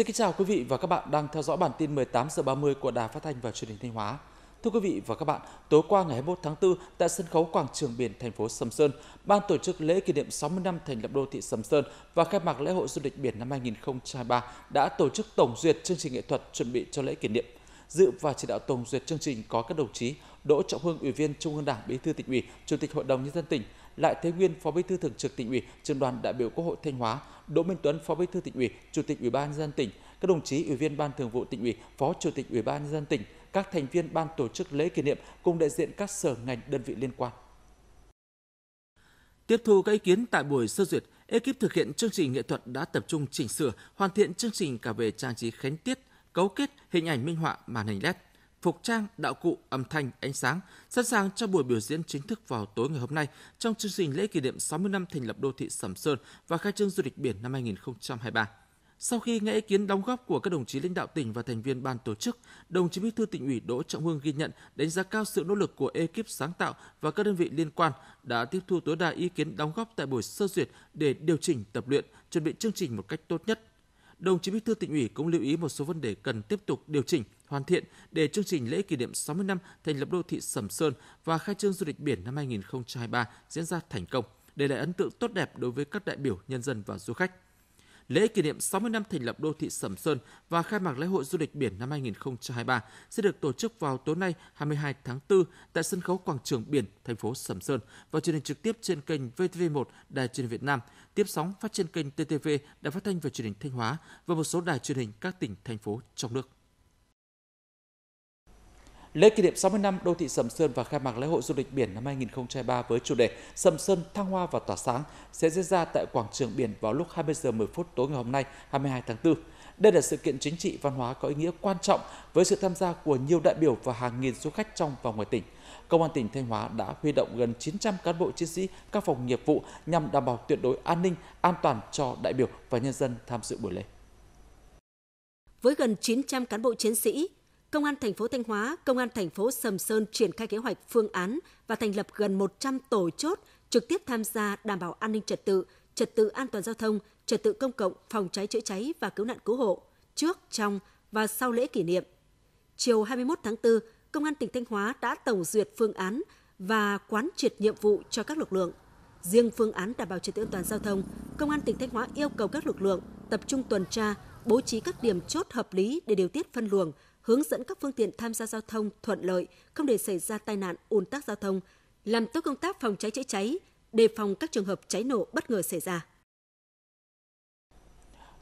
Xin kính chào quý vị và các bạn đang theo dõi bản tin 18 giờ 30 của Đài Phát thanh và Truyền hình Thanh Hóa. Thưa quý vị và các bạn, tối qua ngày 21 tháng 4 tại sân khấu quảng trường biển thành phố Sầm Sơn, ban tổ chức lễ kỷ niệm 60 năm thành lập đô thị Sầm Sơn và khai mạc lễ hội du lịch biển năm 2023 đã tổ chức tổng duyệt chương trình nghệ thuật chuẩn bị cho lễ kỷ niệm. Dự và chỉ đạo tổng duyệt chương trình có các đồng chí Đỗ Trọng Hưng, Ủy viên Trung ương Đảng, Bí thư tỉnh ủy, Chủ tịch Hội đồng nhân dân tỉnh, lại Thế Nguyên, Phó Bí thư Thường trực Tỉnh ủy, Trường đoàn đại biểu Quốc hội Thanh Hóa, Đỗ Minh Tuấn, Phó Bí thư Tỉnh ủy, Chủ tịch Ủy ban nhân dân tỉnh, các đồng chí Ủy viên Ban Thường vụ Tỉnh ủy, Phó Chủ tịch Ủy ban nhân dân tỉnh, các thành viên ban tổ chức lễ kỷ niệm cùng đại diện các sở ngành đơn vị liên quan. Tiếp thu các ý kiến tại buổi sơ duyệt, ekip thực hiện chương trình nghệ thuật đã tập trung chỉnh sửa, hoàn thiện chương trình cả về trang trí khánh tiết, cấu kết, hình ảnh minh họa, màn hình LED phục trang, đạo cụ, âm thanh, ánh sáng, sẵn sàng cho buổi biểu diễn chính thức vào tối ngày hôm nay trong chương trình lễ kỷ niệm 60 năm thành lập đô thị Sầm Sơn và khai trương du lịch biển năm 2023. Sau khi nghe ý kiến đóng góp của các đồng chí lãnh đạo tỉnh và thành viên ban tổ chức, đồng chí Bí thư tỉnh ủy Đỗ Trọng hương ghi nhận, đánh giá cao sự nỗ lực của ekip sáng tạo và các đơn vị liên quan đã tiếp thu tối đa ý kiến đóng góp tại buổi sơ duyệt để điều chỉnh tập luyện, chuẩn bị chương trình một cách tốt nhất. Đồng chí Bí thư tỉnh ủy cũng lưu ý một số vấn đề cần tiếp tục điều chỉnh hoàn thiện để chương trình lễ kỷ niệm 60 năm thành lập đô thị Sầm Sơn và khai trương du lịch biển năm 2023 diễn ra thành công, để lại ấn tượng tốt đẹp đối với các đại biểu, nhân dân và du khách. Lễ kỷ niệm 60 năm thành lập đô thị Sầm Sơn và khai mạc lễ hội du lịch biển năm 2023 sẽ được tổ chức vào tối nay 22 tháng 4 tại sân khấu quảng trường biển thành phố Sầm Sơn và truyền hình trực tiếp trên kênh VTV1 Đài truyền hình Việt Nam, tiếp sóng phát trên kênh TTV Đài phát thanh và truyền hình Thanh Hóa và một số đài truyền hình các tỉnh thành phố trong nước. Lễ kỷ niệm 60 năm đô thị Sầm Sơn và khai mạc lễ hội du lịch biển năm 2023 với chủ đề Sầm Sơn thăng hoa và tỏa sáng sẽ diễn ra tại quảng trường biển vào lúc 20 giờ 10 phút tối ngày hôm nay, 22 tháng 4. Đây là sự kiện chính trị văn hóa có ý nghĩa quan trọng với sự tham gia của nhiều đại biểu và hàng nghìn du khách trong và ngoài tỉnh. Công an tỉnh Thanh Hóa đã huy động gần 900 cán bộ chiến sĩ các phòng nghiệp vụ nhằm đảm bảo tuyệt đối an ninh, an toàn cho đại biểu và nhân dân tham dự buổi lễ. Với gần 900 cán bộ chiến sĩ, Công an thành phố Thanh Hóa, Công an thành phố Sầm Sơn triển khai kế hoạch phương án và thành lập gần 100 tổ chốt trực tiếp tham gia đảm bảo an ninh trật tự, trật tự an toàn giao thông, trật tự công cộng, phòng cháy chữa cháy và cứu nạn cứu hộ trước, trong và sau lễ kỷ niệm. Chiều 21 tháng 4, Công an tỉnh Thanh Hóa đã tổng duyệt phương án và quán triệt nhiệm vụ cho các lực lượng. Riêng phương án đảm bảo trật tự an toàn giao thông, Công an tỉnh Thanh Hóa yêu cầu các lực lượng tập trung tuần tra, bố trí các điểm chốt hợp lý để điều tiết phân luồng, hướng dẫn các phương tiện tham gia giao thông thuận lợi, không để xảy ra tai nạn ùn tắc giao thông, làm tốt công tác phòng cháy chữa cháy, đề phòng các trường hợp cháy nổ bất ngờ xảy ra.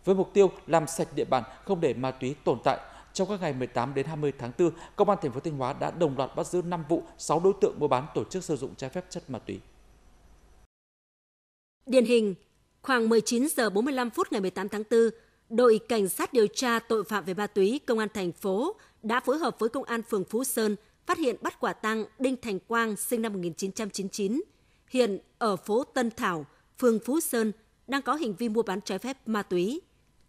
Với mục tiêu làm sạch địa bàn, không để ma túy tồn tại, trong các ngày 18 đến 20 tháng 4, Công an thành phố Thanh Hóa đã đồng loạt bắt giữ 5 vụ, 6 đối tượng mua bán tổ chức sử dụng trái phép chất ma túy. Điển hình, khoảng 19 giờ 45 phút ngày 18 tháng 4, đội cảnh sát điều tra tội phạm về ma túy công an thành phố đã phối hợp với công an phường Phú Sơn phát hiện bắt quả tang Đinh Thành Quang sinh năm 1999, hiện ở phố Tân Thảo, phường Phú Sơn đang có hành vi mua bán trái phép ma túy.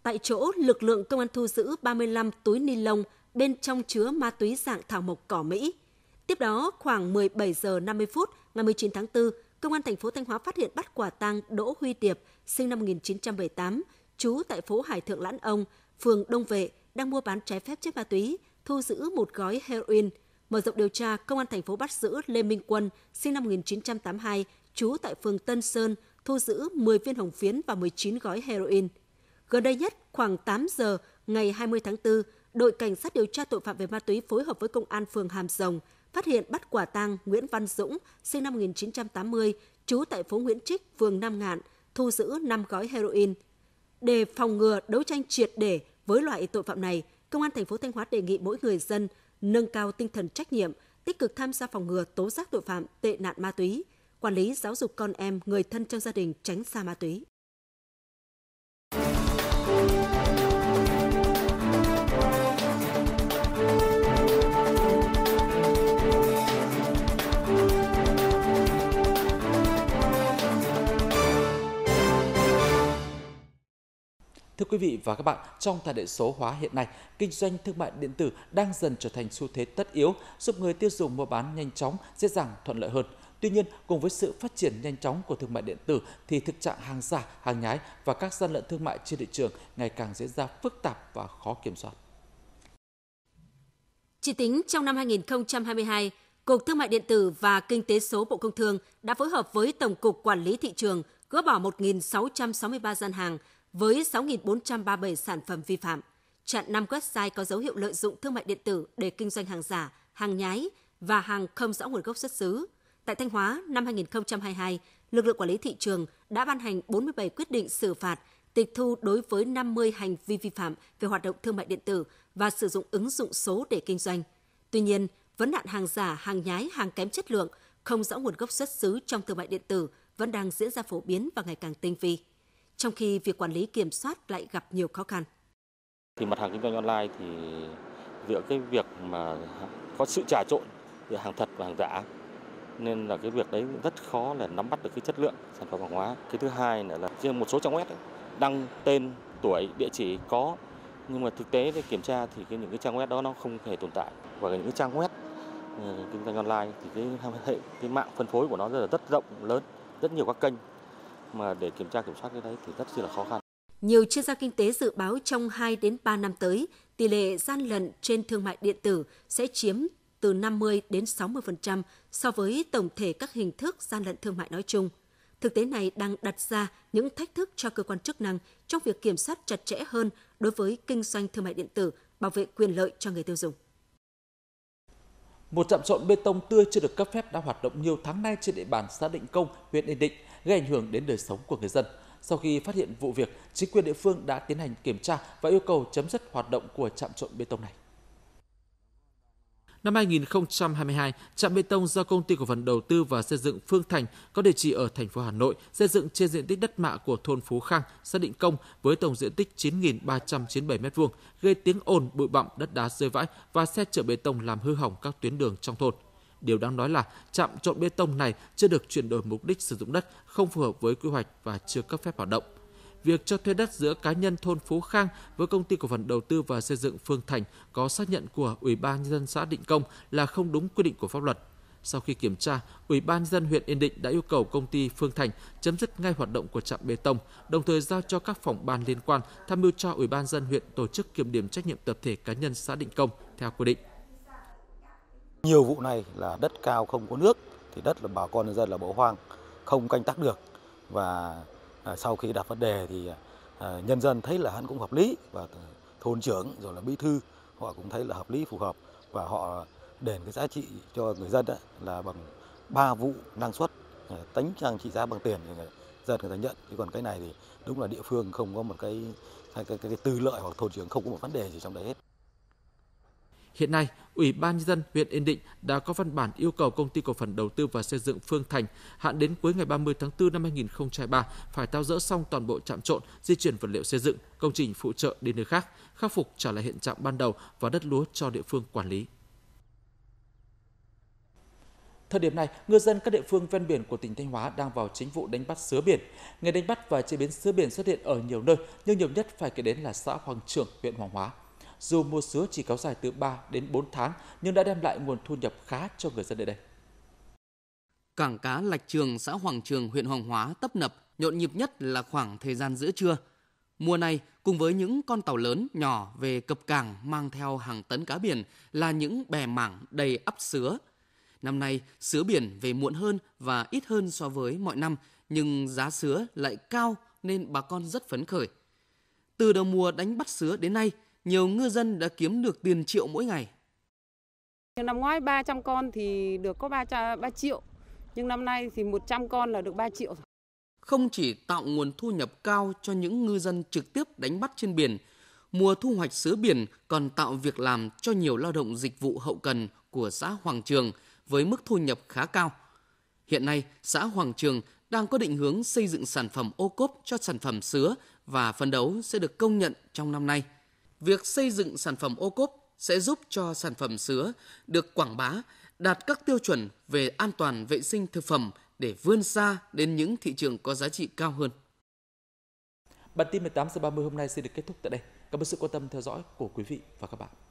Tại chỗ, lực lượng công an thu giữ 35 túi ni lông bên trong chứa ma túy dạng thảo mộc cỏ Mỹ. Tiếp đó, khoảng 17 giờ 50 phút ngày 19 tháng 4, công an thành phố Thanh Hóa phát hiện bắt quả tang Đỗ Huy Điệp, sinh năm 1978, trú tại phố Hải Thượng Lãn Ông, phường Đông Vệ, đang mua bán trái phép chất ma túy, thu giữ một gói heroin. Mở rộng điều tra, công an thành phố bắt giữ Lê Minh Quân, sinh năm 1982, trú tại phường Tân Sơn, thu giữ 10 viên hồng phiến và 19 gói heroin. Gần đây nhất, khoảng 8 giờ ngày 20 tháng 4, đội cảnh sát điều tra tội phạm về ma túy phối hợp với công an phường Hàm Rồng phát hiện bắt quả tang Nguyễn Văn Dũng, sinh năm 1980, trú tại phố Nguyễn Trích, phường Nam Ngạn, thu giữ 5 gói heroin. Để phòng ngừa đấu tranh triệt để với loại tội phạm này, Công an thành phố Thanh Hóa đề nghị mỗi người dân nâng cao tinh thần trách nhiệm, tích cực tham gia phòng ngừa tố giác tội phạm tệ nạn ma túy, quản lý giáo dục con em, người thân trong gia đình tránh xa ma túy. Thưa quý vị và các bạn, trong thời đại số hóa hiện nay, kinh doanh thương mại điện tử đang dần trở thành xu thế tất yếu, giúp người tiêu dùng mua bán nhanh chóng, dễ dàng, thuận lợi hơn. Tuy nhiên, cùng với sự phát triển nhanh chóng của thương mại điện tử thì thực trạng hàng giả, hàng nhái và các gian lận thương mại trên thị trường ngày càng diễn ra phức tạp và khó kiểm soát. Chỉ tính trong năm 2022, Cục Thương mại điện tử và Kinh tế số Bộ Công Thương đã phối hợp với Tổng cục Quản lý thị trường gỡ bỏ 1.663 gian hàng, với 6.437 sản phẩm vi phạm, chặn 5 website có dấu hiệu lợi dụng thương mại điện tử để kinh doanh hàng giả, hàng nhái và hàng không rõ nguồn gốc xuất xứ. Tại Thanh Hóa, năm 2022, lực lượng quản lý thị trường đã ban hành 47 quyết định xử phạt, tịch thu đối với 50 hành vi vi phạm về hoạt động thương mại điện tử và sử dụng ứng dụng số để kinh doanh. Tuy nhiên, vấn nạn hàng giả, hàng nhái, hàng kém chất lượng, không rõ nguồn gốc xuất xứ trong thương mại điện tử vẫn đang diễn ra phổ biến và ngày càng tinh vi trong khi việc quản lý kiểm soát lại gặp nhiều khó khăn. Thì mặt hàng kinh doanh online thì giữa cái việc mà có sự trà trộn giữa hàng thật và hàng giả nên là cái việc đấy rất khó là nắm bắt được cái chất lượng sản phẩm hàng hóa. Cái thứ hai nữa là trên một số trang web ấy, đăng tên, tuổi, địa chỉ có nhưng mà thực tế để kiểm tra thì cái những cái trang web đó nó không hề tồn tại và những cái trang web ờ, kinh doanh online thì cái hệ cái mạng phân phối của nó rất là rất rộng lớn rất nhiều các kênh mà để kiểm tra kiểm soát cái đấy thì rất là khó khăn. Nhiều chuyên gia kinh tế dự báo trong 2 đến 3 năm tới, tỷ lệ gian lận trên thương mại điện tử sẽ chiếm từ 50 đến 60% so với tổng thể các hình thức gian lận thương mại nói chung. Thực tế này đang đặt ra những thách thức cho cơ quan chức năng trong việc kiểm soát chặt chẽ hơn đối với kinh doanh thương mại điện tử, bảo vệ quyền lợi cho người tiêu dùng. Một trạm trộn bê tông tươi chưa được cấp phép đã hoạt động nhiều tháng nay trên địa bàn xã Định Công, huyện Yên Định, gây ảnh hưởng đến đời sống của người dân. Sau khi phát hiện vụ việc, chính quyền địa phương đã tiến hành kiểm tra và yêu cầu chấm dứt hoạt động của trạm trộn bê tông này. Năm 2022, trạm bê tông do công ty cổ phần đầu tư và xây dựng Phương Thành có địa chỉ ở thành phố Hà Nội xây dựng trên diện tích đất mạ của thôn Phú Khang, xác Định Công với tổng diện tích 9.397 m2, gây tiếng ồn, bụi bặm, đất đá rơi vãi và xe chở bê tông làm hư hỏng các tuyến đường trong thôn. Điều đáng nói là trạm trộn bê tông này chưa được chuyển đổi mục đích sử dụng đất, không phù hợp với quy hoạch và chưa cấp phép hoạt động việc cho thuê đất giữa cá nhân thôn Phú Khang với công ty cổ phần đầu tư và xây dựng Phương Thành có xác nhận của Ủy ban nhân dân xã Định Công là không đúng quy định của pháp luật. Sau khi kiểm tra, Ủy ban dân huyện Yên Định đã yêu cầu công ty Phương Thành chấm dứt ngay hoạt động của trạm bê tông, đồng thời giao cho các phòng ban liên quan tham mưu cho Ủy ban dân huyện tổ chức kiểm điểm trách nhiệm tập thể cá nhân xã Định Công theo quy định. Nhiều vụ này là đất cao không có nước thì đất là bà con dân là bỏ hoang, không canh tác được và Ờ, sau khi đặt vấn đề thì ờ, nhân dân thấy là hắn cũng hợp lý và thôn trưởng rồi là bí thư họ cũng thấy là hợp lý phù hợp và họ đền cái giá trị cho người dân là bằng ba vụ năng suất ờ, tính trang trị giá bằng tiền thì người dân người ta nhận chứ còn cái này thì đúng là địa phương không có một cái cái, cái, cái tư lợi hoặc thôn trưởng không có một vấn đề gì trong đấy hết Hiện nay, Ủy ban nhân dân huyện Yên Định đã có văn bản yêu cầu công ty cổ phần đầu tư và xây dựng Phương Thành hạn đến cuối ngày 30 tháng 4 năm 2023 phải tháo dỡ xong toàn bộ trạm trộn, di chuyển vật liệu xây dựng, công trình phụ trợ đến nơi khác, khắc phục trả lại hiện trạng ban đầu và đất lúa cho địa phương quản lý. Thời điểm này, ngư dân các địa phương ven biển của tỉnh Thanh Hóa đang vào chính vụ đánh bắt sứa biển. Nghề đánh bắt và chế biến sứa biển xuất hiện ở nhiều nơi, nhưng nhiều nhất phải kể đến là xã Hoàng Trường, huyện Hoàng Hóa. Dù mùa sứa chỉ kéo dài từ 3 đến 4 tháng nhưng đã đem lại nguồn thu nhập khá cho người dân nơi đây. Cảng cá Lạch Trường, xã Hoàng Trường, huyện Hoàng Hóa tấp nập, nhộn nhịp nhất là khoảng thời gian giữa trưa. Mùa này, cùng với những con tàu lớn nhỏ về cập cảng mang theo hàng tấn cá biển là những bè mảng đầy ắp sứa. Năm nay, sứa biển về muộn hơn và ít hơn so với mọi năm, nhưng giá sứa lại cao nên bà con rất phấn khởi. Từ đầu mùa đánh bắt sứa đến nay, nhiều ngư dân đã kiếm được tiền triệu mỗi ngày. Năm ngoái 300 con thì được có 3, 3 triệu, nhưng năm nay thì 100 con là được 3 triệu Không chỉ tạo nguồn thu nhập cao cho những ngư dân trực tiếp đánh bắt trên biển, mùa thu hoạch sứa biển còn tạo việc làm cho nhiều lao động dịch vụ hậu cần của xã Hoàng Trường với mức thu nhập khá cao. Hiện nay, xã Hoàng Trường đang có định hướng xây dựng sản phẩm ô cốp cho sản phẩm sứa và phấn đấu sẽ được công nhận trong năm nay việc xây dựng sản phẩm ô cốp sẽ giúp cho sản phẩm sứa được quảng bá, đạt các tiêu chuẩn về an toàn vệ sinh thực phẩm để vươn xa đến những thị trường có giá trị cao hơn. Bản tin 18 giờ 30 hôm nay xin được kết thúc tại đây. Cảm ơn sự quan tâm theo dõi của quý vị và các bạn.